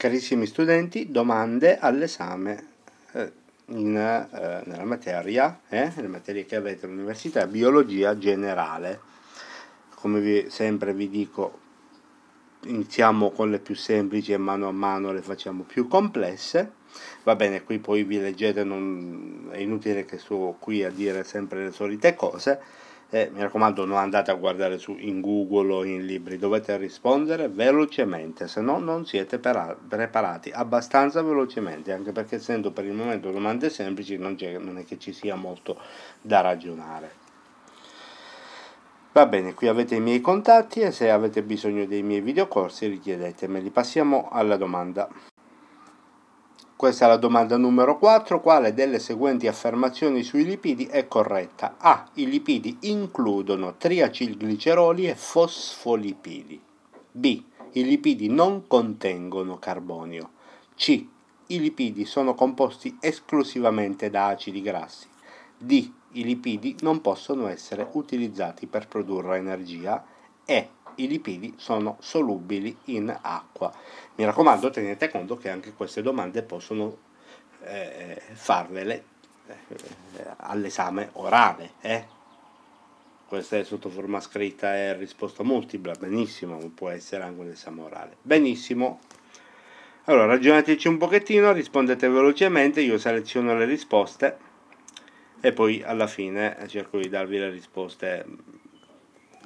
Carissimi studenti, domande all'esame eh, eh, nella materia, eh, le materie che avete all'università, biologia generale. Come vi, sempre vi dico, iniziamo con le più semplici e mano a mano le facciamo più complesse. Va bene, qui poi vi leggete, non, è inutile che sto qui a dire sempre le solite cose e mi raccomando non andate a guardare su, in Google o in libri, dovete rispondere velocemente, se no non siete preparati abbastanza velocemente, anche perché essendo per il momento domande semplici non, non è che ci sia molto da ragionare. Va bene, qui avete i miei contatti e se avete bisogno dei miei videocorsi richiedetemeli. Passiamo alla domanda. Questa è la domanda numero 4. Quale delle seguenti affermazioni sui lipidi è corretta? A. I lipidi includono triacilgliceroli e fosfolipidi. B. I lipidi non contengono carbonio. C. I lipidi sono composti esclusivamente da acidi grassi. D. I lipidi non possono essere utilizzati per produrre energia. E i lipidi sono solubili in acqua. Mi raccomando, tenete conto che anche queste domande possono eh, farvele eh, all'esame orale. Eh? Questa è sotto forma scritta e risposta multipla, benissimo, può essere anche un esame orale. Benissimo. Allora, ragionateci un pochettino, rispondete velocemente, io seleziono le risposte e poi alla fine cerco di darvi le risposte mm,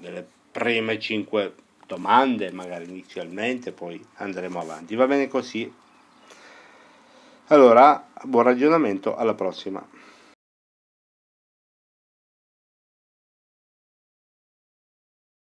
delle prima 5 domande, magari inizialmente, poi andremo avanti. Va bene così? Allora, buon ragionamento, alla prossima.